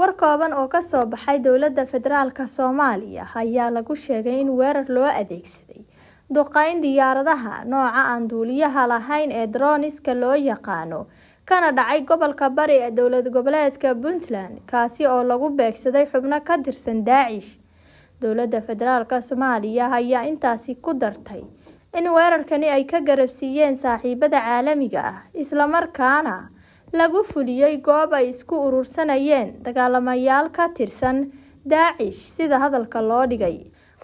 war kooban oo kasoo baxay dowladda federaalk soomaaliya ayaa lagu sheegay in weerar loo adeegsaday duqeyn diyaaradaha nooca aan duuliyaha lahayn ee droniska loo yaqaano kana dhacay gobolka bari ee dowlad goboleedka puntland kaasi oo lagu beegsaday xubno ka tirsan daacish dowladda federaalk soomaaliya ayaa intaasi ku dartay in weerarkani ay ka garabsiiyeen saaxiibada caalamiga ah islamarkaana lagu fuliyey goob ay isku urursanayeen dagaalamayaal ka tirsan daacish sida hadalka loo dhigay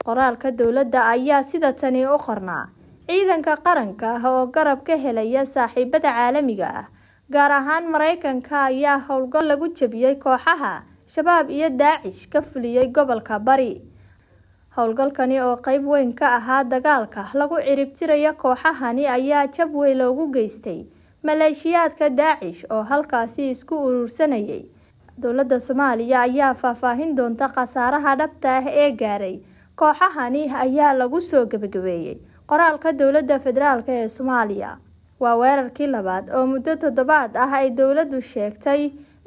qoraalka dowladda ayaa sida tani u qornaa ciidanka qaranka ah oo garab ka helaya saaxiibada caalamiga ah gaar ahaan maraykanka ayaa howlgal lagu jebiyey kooxaha shabaab iyo daacish ka fuliyey gobolka bari howlgalkani oo qeyb weyn ka ahaa dagaalka lagu ciribtirayo kooxahani ayaa jab weyn loogu geystay maleeshiyaadka daacish oo halkaasi isku urursanayay dowladda soomaaliya ayaa faahfaahin doonta khasaaraha dhabta ah ee gaaray kooxahani ayaa lagu soo gebagabeeyey qoraalka dowladda federaalk ee soomaaliya waa weerarkii labaad oo muddo toddobaad ah ay dowladdu sheegtay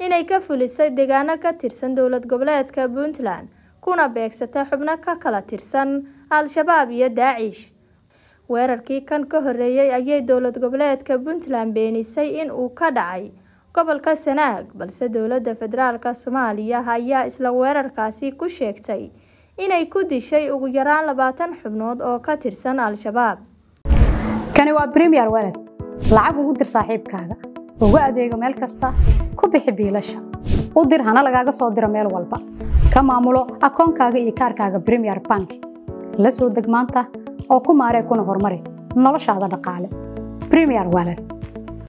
inay ka fulisay degaano ka tirsan dowlad goboleedka puntland kuna beegsatay xubno ka kala tirsan al-shabaab iyo daacish weerarkii kan ka horeeyey ayay dowlad goboleedka puntland beenisay in uu ka dhacay gobolka sanaag balse dowladda federaalka soomaaliya ayaa isla weerarkaasi ku sheegtay inay ku dishay ugu yaraan labaatan xubnood oo ka tirsan al-shabaab kani waa premier weled lacag ugu dir saaxiibkaaga uga adeego meel kasta ku bixi biilasha u dir hana lagaaga soo diro meel walba ka maamulo akoonkaaga iyo kaarkaaga premier bank la soo deg maanta oo ku maaree kuna horumari noloshaada dhaqaale premier walan